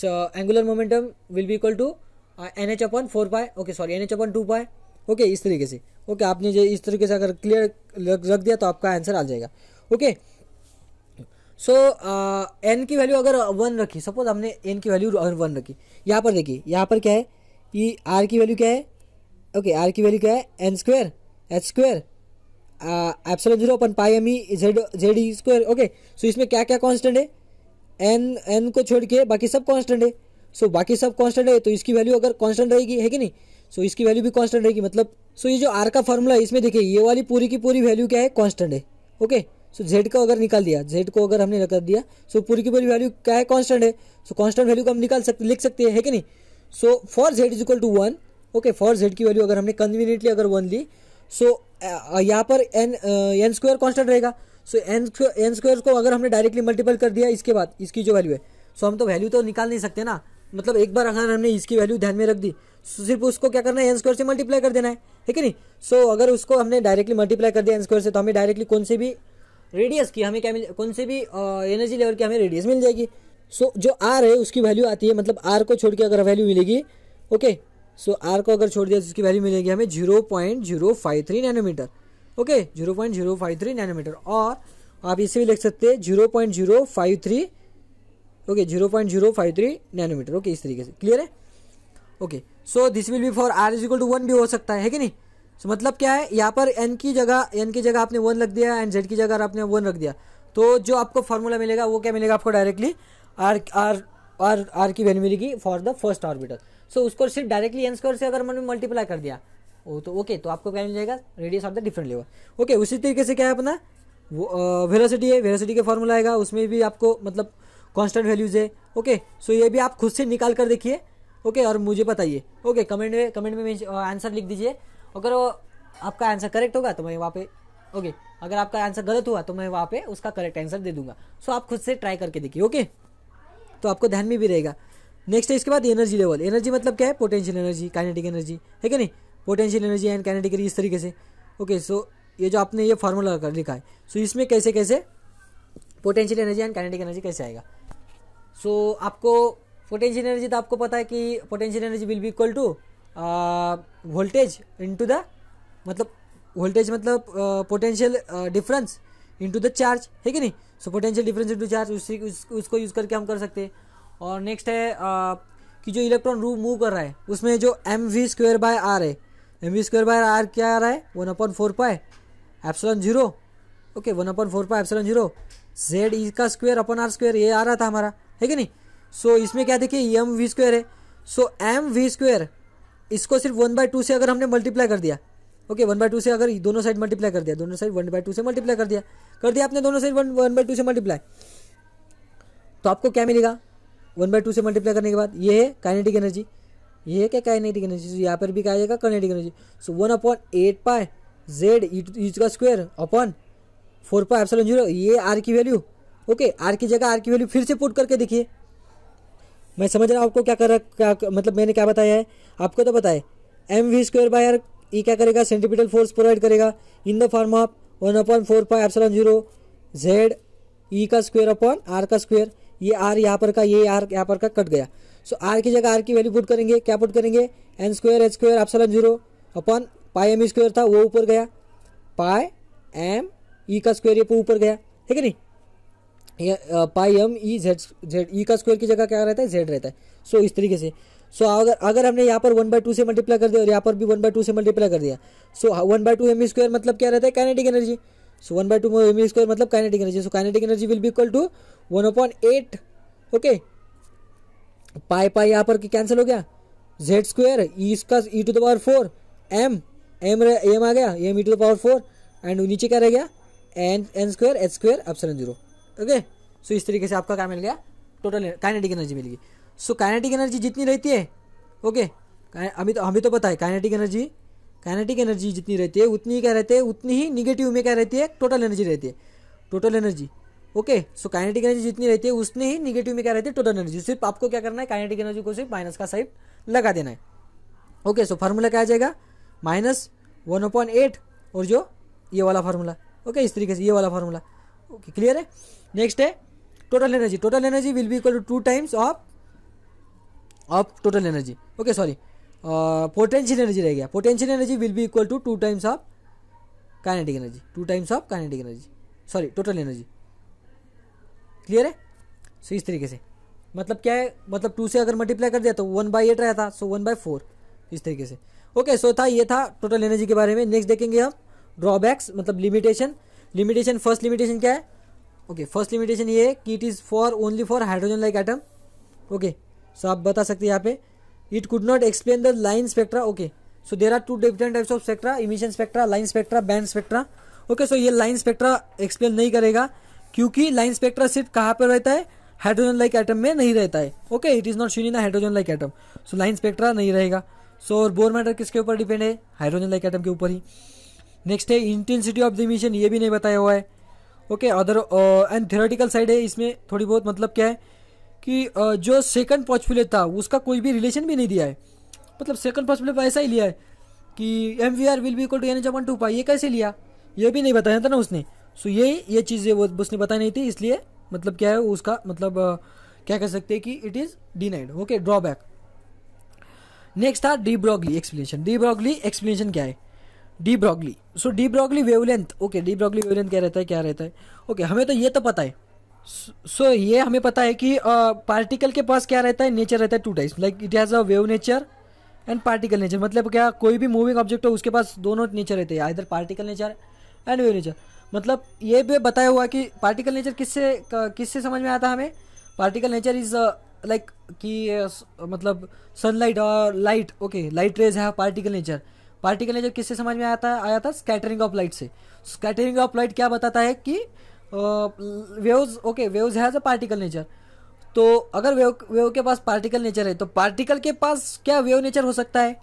so angular momentum will be equal to n h upon four pi okay sorry n h upon two pi okay इस तरीके से ओके आपने जो इस तरीके से अगर क्लियर रख दिया तो आपका आंसर आ जाएगा okay so so, n uh, की वैल्यू अगर वन रखी सपोज हमने एन की वैल्यू अगर वन रखी यहाँ पर देखिए यहाँ पर क्या है ये आर की वैल्यू क्या है ओके आर की वैल्यू क्या है n square h square epsilon zero upon pi m e Z Z e square okay so इसमें क्या क्या कॉन्स्टेंट है एन एन को छोड़ के बाकी सब कॉन्स्टेंट है सो so, बाकी सब कॉन्स्टेंट है तो इसकी वैल्यू अगर कॉन्स्टेंट रहेगी है कि नहीं सो so, इसकी वैल्यू भी कॉन्स्टेंट रहेगी मतलब सो so, ये जो आर का फॉर्मूला है इसमें देखिए ये वाली पूरी की पूरी वैल्यू क्या है कॉन्स्टेंट है ओके okay? सो जेड को अगर निकाल दिया जेड को अगर हमने कर दिया सो पूरी की पूरी वैल्यू क्या है कॉन्स्टेंट है सो कॉन्स्टेंट वैल्यू को हम निकाल सकते लिख सकते हैं है कि नहीं so for Z is equal to one okay for Z की वैल्यू अगर हमने कन्वीनियंटली अगर वन ली सो यहाँ पर एन एन स्क्वायर कॉन्स्टेंट रहेगा सो एन एन स्क्वायर को अगर हमने डायरेक्टली मल्टीपल कर दिया इसके बाद इसकी जो वैल्यू है सो so, हम तो वैल्यू तो निकाल नहीं सकते ना मतलब एक बार अगर हमने इसकी वैल्यू ध्यान में रख दी so, सिर्फ उसको क्या करना है एन स्क्वायर से मल्टीप्लाई कर देना है ठीक है नहीं सो so, अगर उसको हमने डायरेक्टली मल्टीप्लाई कर दिया एन स्क्वायर से तो हमें डायरेक्टली कौन से भी रेडियस की हमें क्या मिल कौन से भी एनर्जी लेवल की हमें रेडियस मिल जाएगी सो so, जो आर है उसकी वैल्यू आती है मतलब आर को छोड़ के अगर वैल्यू मिलेगी ओके सो आर को अगर छोड़ दिया तो उसकी वैल्यू मिलेगी हमें zero point zero five three nanometre okay zero point zero five three nanometre और आप इसे भी लिख सकते हैं zero point zero five three okay zero point zero five three nanometre okay इस तरीके से क्लियर है okay so this will be for r is equal to one भी हो सकता है, है कि नहीं so, मतलब क्या है यहाँ पर एन की जगह एन की जगह आपने वन रख दिया एंड जेड की जगह आपने वन रख दिया तो जो आपको फार्मूला मिलेगा वो क्या मिलेगा आपको directly r r r r की वैल्यू मिलेगी for the first orbital so उसको सिर्फ डायरेक्टली एन स्क्वायर से अगर मैंने मल्टीप्लाई कर दिया वो तो ओके तो आपको क्या मिल जाएगा radius of the different level okay उसी तरीके से क्या है अपना वो वेलोसिटी है वेलोसिटी का फॉर्मूला आएगा उसमें भी आपको मतलब कॉन्स्टेंट वैल्यूज़ है ओके सो ये भी आप खुद से निकाल कर देखिए ओके और मुझे बताइए ओके कमेंट में कमेंट में आंसर लिख दीजिए अगर वो आपका आंसर करेक्ट होगा तो मैं वहाँ पे ओके अगर आपका आंसर गलत हुआ तो मैं वहाँ पे उसका करेक्ट आंसर दे दूंगा सो आप खुद से ट्राई करके देखिए ओके तो आपको ध्यान में भी रहेगा नेक्स्ट है इसके बाद एनर्जी लेवल एनर्जी मतलब क्या है पोटेंशियल एनर्जी काइनेटिक एनर्जी है कि नहीं potential energy and kinetic energy इस तरीके से ओके सो ये जो आपने ये फार्मूला कर लिखा है सो इसमें कैसे कैसे potential energy and kinetic energy कैसे आएगा सो आपको पोटेंशियल एनर्जी तो आपको पता है कि potential energy will be equal to voltage into the मतलब वोल्टेज मतलब potential difference into the charge है कि नहीं so potential difference into charge उसी उस, उसको यूज़ करके हम कर सकते हैं और नेक्स्ट है uh, कि जो इलेक्ट्रॉन रू मूव कर रहा है उसमें जो m v square by r है m v square by r क्या आ रहा है one upon four pi epsilon zero okay one upon four pi epsilon zero Z e का स्क्वेयर अपन आर स्क्वेयर ये आ रहा था हमारा है कि नहीं सो so, इसमें क्या देखिए एम वी स्क्वेयर है सो एम वी स्क्वेयर इसको सिर्फ वन बाय टू से अगर हमने मल्टीप्लाई कर दिया ओके वन बाय टू से अगर दोनों साइड मल्टीप्लाई कर दिया दोनों साइड वन बाय टू से मल्टीप्लाई कर दिया कर दिया आपने दोनों side one one by two से मल्टीप्लाई तो आपको क्या मिलेगा वन बाय टू से मल्टीप्लाई करने के बाद ये है काइनेटिक एनर्जी ये है क्या काइनेटिक एनर्जी यहाँ पर भी क्या जाएगा kinetic energy so one upon eight pi Z यूज का square upon four pi epsilon zero ये आर की वैल्यू ओके आर की जगह आर की वैल्यू फिर से पुट करके देखिए मैं समझ रहा हूँ आपको क्या कर क्या मतलब मैंने क्या बताया है आपको तो बताए m v square by r e क्या करेगा सेंटीपिटल फोर्स प्रोवाइड करेगा in the form of one upon four pi epsilon zero Z e का स्क्वेयर अपॉन आर का स्क्वेयर ये आर यहाँ पर का ये आर यहाँ पर का कट गया सो आर की जगह आर की वैल्यू पुट करेंगे क्या पुट करेंगे n square h square epsilon zero upon pi m square था वो ऊपर गया पाई एम ई का स्क्वेयर ये ऊपर गया ठीक है नहीं pi m e Z Z e का स्क्वायर की जगह क्या रहता है जेड रहता है सो so, इस तरीके से सो so, अगर अगर हमने यहाँ पर वन बाई टू से मल्टीप्लाई कर दिया और यहाँ पर भी वन बाई टू से मल्टीप्लाई कर दिया so one by two m e square मतलब क्या रहता है kinetic energy so one by two m e square मतलब kinetic energy so kinetic energy will be equal to one upon eight okay pi pi यहाँ पर cancel हो गया Z square e का e to the power four m m m आ गया m e to the power four and नीचे क्या रह गया n n square h square epsilon zero okay so इस तरीके से आपका क्या मिल गया टोटल काइनेटिक एनर्जी मिलेगी सो काइनेटिक एनर्जी जितनी रहती है ओके अभी तो हमें तो पता है काइनेटिक एनर्जी काइनेटिक एनर्जी जितनी रहती है उतनी क्या रहती है उतनी ही निगेटिव में क्या रहती है टोटल एनर्जी रहती है total energy okay so kinetic energy जितनी रहती है उसने ही निगेटिव में क्या रहती है टोटल एनर्जी सिर्फ आपको क्या करना है काइनेटिक एनर्जी को सिर्फ माइनस का साइड लगा देना है ओके सो फार्मूला क्या आ जाएगा माइनस वन अपॉइंट एट और जो ये वाला फार्मूला ओके इस तरीके से ये वाला फार्मूला ओके क्लियर है नेक्स्ट है total energy total energy will be equal to two times of of total energy okay sorry potential energy रह गया potential energy will be equal to two times of kinetic energy two times of kinetic energy sorry total energy clear है so इस तरीके से मतलब क्या है मतलब टू से अगर मल्टीप्लाई कर दिया तो वन बाई एट रहा था सो वन बाई फोर इस तरीके से ओके okay, सो so था ये था टोटल एनर्जी के बारे में नेक्स्ट देखेंगे हम ड्रॉबैक्स मतलब लिमिटेशन लिमिटेशन फर्स्ट लिमिटेशन क्या है ओके फर्स्ट लिमिटेशन ये है कि it is for only for hydrogen like atom okay so आप बता सकते हैं यहाँ पे it could not explain the line spectra okay so there are two different types of spectra emission spectra line spectra band spectra okay so ये line spectra explain नहीं करेगा क्योंकि लाइन स्पेक्ट्रा सिर्फ कहाँ पर रहता है हाइड्रोजन लाइक आइटम में नहीं रहता है ओके इट इज़ नॉट शून्य in hydrogen like atom so line spectra नहीं रहेगा सो so, और बोर मैटर किसके ऊपर डिपेंड है हाइड्रोजन लाइक आइटम के ऊपर ही नेक्स्ट है इंटेंसिटी ऑफ द मिशन ये भी नहीं बताया हुआ है okay other and theoretical side है इसमें थोड़ी बहुत मतलब क्या है कि uh, जो सेकंड पॉचपुलेट था उसका कोई भी रिलेशन भी नहीं दिया है मतलब सेकंड पॉचपुलेट तो ऐसा ही लिया है कि m v r will be equal to n h upon two pi ये कैसे लिया ये भी नहीं बताया था ना उसने सो so, ये ये चीज़ें वो उसने बताई नहीं थी इसलिए मतलब क्या है उसका मतलब uh, क्या कह सकते हैं कि it is denied okay drawback next था de Broglie explanation de Broglie explanation क्या है de Broglie so de Broglie wavelength okay de Broglie wavelength क्या रहता है क्या रहता है ओके okay, हमें तो ये तो पता है सो so, ये हमें पता है कि पार्टिकल uh, के पास क्या रहता है नेचर रहता है two types like it has a wave nature and particle nature मतलब क्या कोई भी मूविंग ऑब्जेक्ट हो उसके पास दोनों नेचर रहते हैं इधर particle nature and wave nature मतलब ये भी बताया हुआ कि पार्टिकल नेचर किससे किससे समझ में आता है हमें पार्टिकल नेचर इज़ लाइक कि मतलब सनलाइट और लाइट ओके लाइट रेज है पार्टिकल नेचर पार्टिकल ने जो किससे समझ में आया था आया था स्कैटरिंग ऑफ लाइट से स्कैटरिंग ऑफ लाइट क्या बताता है कि waves okay waves has a particle nature तो अगर वेव वेव के पास पार्टिकल नेचर है तो पार्टिकल के पास क्या वेव नेचर हो सकता है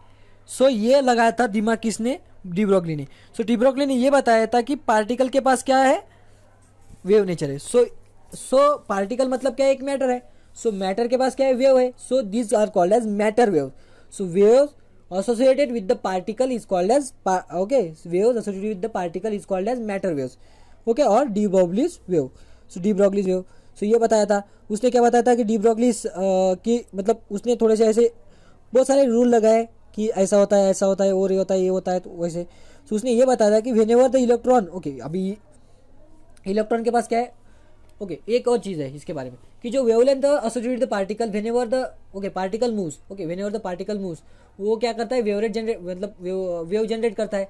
सो so, ये लगाया था दिमाग किसने डिब्रोकली ने सो डिब्रोकली ने ये बताया था कि पार्टिकल के पास क्या है वेव नेचर है सो सो पार्टिकल मतलब क्या है एक मैटर है सो so, मैटर के पास क्या है वेव है so this are called as matter wave so wave associated with the particle is called as par okay waves associated with the particle is called as matter waves okay और de Broglie's wave so de Broglie's wave so ये बताया था उसने क्या बताया था कि de Broglie's की मतलब उसने थोड़े से ऐसे बहुत सारे रूल लगाए कि ऐसा होता है ऐसा होता है और ये होता है ये होता है तो वैसे सो तो उसने ये बताया था कि whenever the electron okay अभी इलेक्ट्रॉन के पास क्या है ओके okay, एक और चीज़ है इसके बारे में कि जो wavelength associated the particle whenever the okay particle moves okay whenever the particle moves वो क्या करता है वेवरेट जनरेट मतलब वेव जनरेट करता है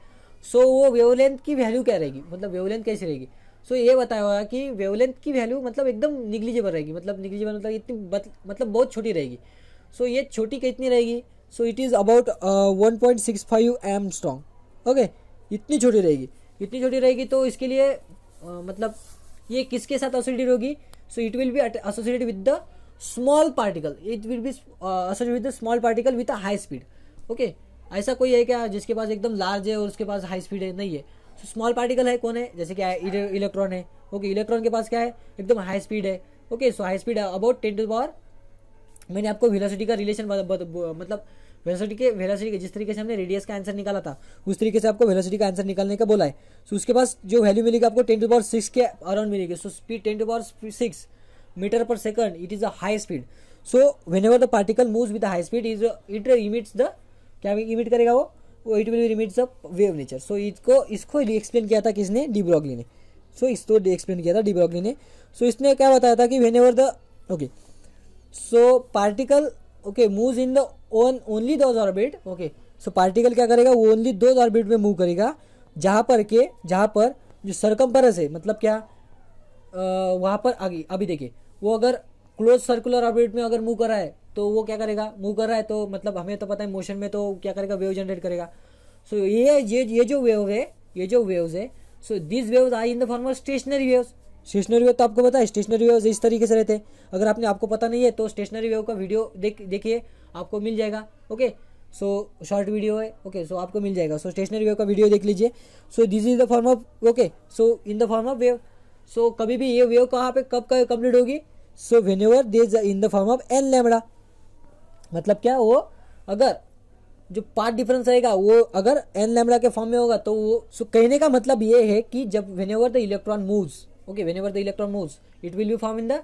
सो so, वो वेवलेंथ की वैल्यू क्या रहेगी मतलब वेवलेंथ कैसी रहेगी सो so, ये बताया हुआ कि वेवलेंथ की वैल्यू मतलब एकदम निगलिजेबल रहेगी मतलब निगलिजेबल मतलब इतनी मतलब बहुत छोटी रहेगी सो so, ये छोटी कितनी रहेगी so it is about one point six five angstrom okay इतनी छोटी रहेगी इतनी छोटी रहेगी तो इसके लिए uh, मतलब ये किसके साथ एसोसिएटेड होगी so it will be associated with the small particle it will be associated with the small particle with a high speed okay ऐसा कोई है क्या जिसके पास एकदम लार्ज है और उसके पास हाई स्पीड है नहीं है सो स्मॉल पार्टिकल है कौन है जैसे क्या है इलेक्ट्रॉन है ओके इलेक्ट्रॉन के पास क्या है एकदम हाई स्पीड है okay so high speed about ten to power मैंने आपको वेलोसिटी का रिलेशन मतलब वेलोसिटी के वेलोसिटी के जिस तरीके से हमने रेडियस का आंसर निकाला था उस तरीके से आपको वेलोसिटी का आंसर निकालने का बोला है सो उसके पास जो वैल्यू मिलेगी आपको टेन टू पावर सिक्स के अराउंड मिलेगी so speed ten to power six metre पर second it is a high speed so whenever the particle move with high speed is it emits the क्या emit करेगा वो वो it will remit the wave nature so इसको इसको explain किया था किसने डिब्रॉगली ने सो so, इसको एक्सप्लेन किया था डिब्रॉगली ने सो so, इसने क्या बताया था कि whenever the okay so particle okay move in the own only those orbit okay so particle क्या करेगा वो ओनली दोज ऑर्बिट में मूव करेगा जहाँ पर के जहाँ पर जो सरकम्परस है मतलब क्या वहाँ पर आगे अभी देखिए वो अगर क्लोज सर्कुलर ऑर्बिट में अगर मूव करा है तो वो क्या करेगा मूव कर रहा है तो मतलब हमें तो पता है मोशन में तो क्या करेगा वेव जनरेट करेगा सो so, ये ये ये जो वेव है ये जो वेव्स है so this waves I in the form of stationary waves stationary wave तो आपको पता है स्टेशनरी वेव्स इस तरीके से रहते हैं अगर आपने आपको पता नहीं है तो स्टेशनरी वेव का वीडियो देख देखिए आपको मिल जाएगा ओके सो शॉर्ट वीडियो है ओके सो आपको मिल जाएगा सो स्टेशनरी वेव का वीडियो देख लीजिए so this is the form of okay so in the form of wave so कभी भी ये वेव कहाँ पे कब कंप्लीट होगी so whenever these in the form of n lambda मतलब क्या वो अगर जो पार्ट डिफरेंस रहेगा वो अगर एन लेमड़ा के फॉर्म में होगा तो वो सो कहने का मतलब ये है कि जब whenever the electron moves okay whenever the electron moves it will be form in the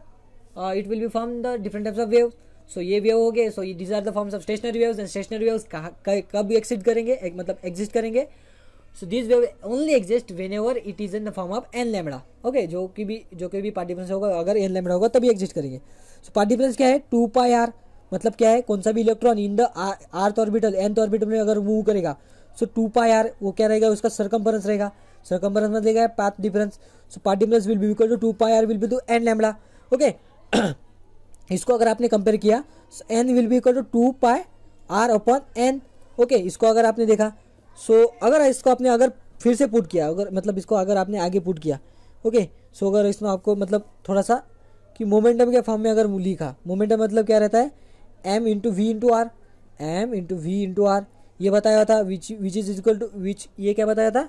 it will be form the different types of wave so ये वेव हो गए सो ये these are the forms of stationary waves and stationary waves कब exit करेंगे एक, मतलब exist करेंगे so this wave only exist whenever it is in the form of n lambda okay जो कि भी जो कि भी पार्ट डिफरेंस होगा अगर एन लेमड़ा होगा तभी एग्जिस्ट करेंगे सो पार्ट डिफरेंस क्या है टू पाई आर मतलब क्या है कौन सा भी electron in the rth orbital nth orbital में अगर मूव करेगा सो टू पाई आर वो क्या रहेगा उसका सरकम्फरेंस रहेगा सरकम्फरेंस में रहेगा path difference so path difference will be equal to two pi r will be to n lambda okay इसको अगर आपने कंपेयर किया so n will be equal to two pi r upon n okay इसको अगर आपने देखा सो so, अगर इसको आपने अगर फिर से पुट किया अगर मतलब इसको अगर आपने आगे पुट किया ओके okay, सो so अगर इसमें आपको मतलब थोड़ा सा कि मोमेंटम के फॉर्म में अगर लिखा मोमेंटम मतलब क्या रहता है m into v into r m into v into r ये बताया था which which is equal to which ये क्या बताया था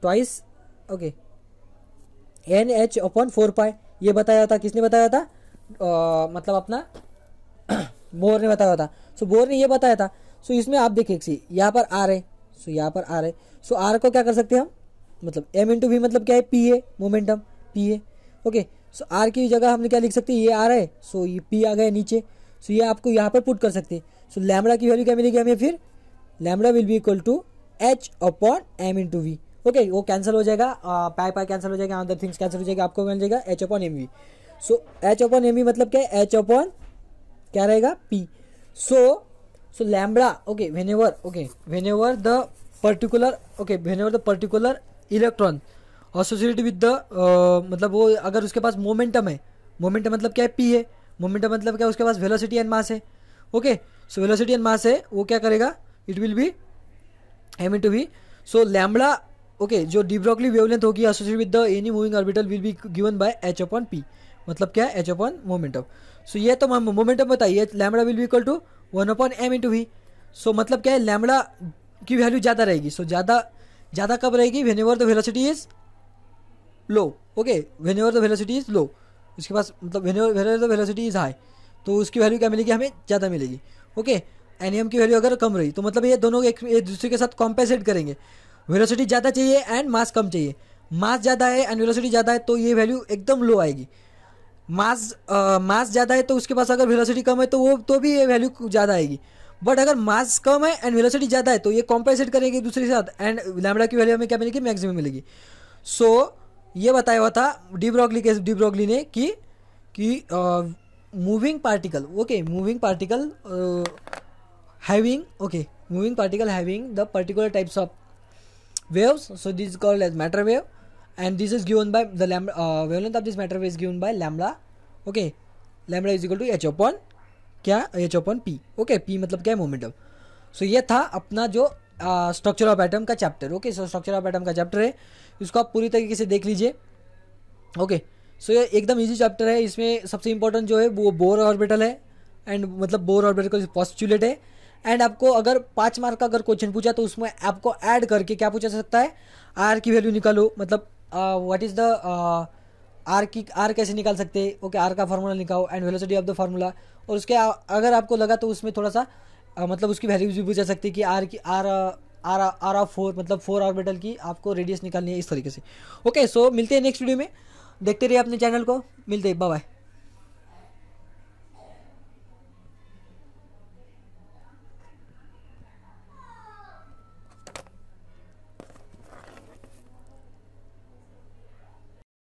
twice okay n h upon four pi ये बताया था किसने बताया था आ, मतलब अपना बोर ने बताया था सो so, बोर ने ये बताया था सो so, इसमें आप देखिए सी यहाँ पर आर है सो so, यहाँ पर आ है सो so, आर को क्या कर सकते हैं हम मतलब एम इंटू वी मतलब क्या है p a momentum p a okay so r की जगह हमने क्या लिख सकते हैं ये आर है सो so, ये पी आ गए नीचे सो ये आपको यहाँ पर पुट कर सकते हैं सो लैमड़ा की वैल्यू क्या मिलेगी हमें फिर lambda will be equal to h upon m into v okay वो कैंसिल हो जाएगा पाई पाई कैंसिल हो जाएगा अदर थिंग्स कैंसिल हो जाएगा आपको मिल जाएगा h upon m v so h upon m v मतलब क्या है एच अपॉन क्या रहेगा p so so lambda okay whenever okay whenever the particular okay whenever the particular electron associated with the मतलब वो अगर उसके पास मोमेंटम है मोमेंटम मतलब क्या है पी है मोमेंटम मतलब क्या उसके पास वेलोसिटी एंड मास है okay so velocity and mass है वो क्या करेगा it will be m to b so lambda okay जो डिब्रोकली वेवलेंथ होगी associate with the any moving orbital will be given by h upon p मतलब क्या है एच अपॉन मोमेंटम सो ये तो मोमेंटम बताइए lambda will be equal to one upon m into v so मतलब क्या है लैमड़ा की वैल्यू ज़्यादा रहेगी सो so, ज़्यादा ज़्यादा कब रहेगी whenever the velocity is low okay whenever the velocity is low उसके पास मतलब वेलोसिटी इज़ हाई तो उसकी वैल्यू क्या मिलेगी हमें ज़्यादा मिलेगी ओके एनियम की वैल्यू अगर कम रही तो मतलब ये दोनों एक, दूसरे के साथ कॉम्पेसेट करेंगे वेलोसिटी ज़्यादा चाहिए एंड मास कम चाहिए मास ज़्यादा है एंड वेलोसिटी ज़्यादा है तो ये वैल्यू एकदम लो आएगी मास मास ज़्यादा है तो उसके पास अगर वेलोसिटी कम है तो वो तो भी ये वैल्यू ज़्यादा आएगी बट अगर मास कम है एंड वेलोसिटी ज़्यादा है तो ये कॉम्पेसेट करेंगे दूसरे के साथ एंड लैमडा की वैल्यू हमें क्या मिलेगी मैक्सिमम मिलेगी सो so, ये बताया हुआ था डिब्रोगली के डिब्रोगली ने कि कि moving particle okay moving particle having okay moving particle having the particular types of waves so this called as matter wave and this is given by the wavelength of this matter wave is given by lambda okay lambda is equal to h upon क्या h upon p okay p मतलब क्या है momentum so यह था अपना जो structure of atom का chapter okay so structure of atom का चैप्टर है इसको आप पूरी तरीके से देख लीजिए ओके सो ये एकदम ईजी चैप्टर है इसमें सबसे इंपॉर्टेंट जो है वो बोर ऑर्बिटल है एंड मतलब बोर ऑर्बिटल पॉस्टुलेट है एंड आपको अगर पाँच मार्क का अगर क्वेश्चन पूछा तो उसमें आपको ऐड करके क्या पूछा सकता है आर की वैल्यू निकालो मतलब व्हाट इज़ द आर की आर कैसे निकाल सकते हैं ओके आर का फार्मूला निकालो and velocity of the formula और उसके अगर आपको लगा तो उसमें थोड़ा सा आ, uh, मतलब उसकी वैल्यूज भी पूछा सकती है कि आर की r r r of four मतलब फोर ऑर्बिटल की आपको रेडियस निकालनी है इस तरीके से ओके सो मिलते हैं नेक्स्ट वीडियो में देखते रहिए अपने चैनल को मिलते हैं बाय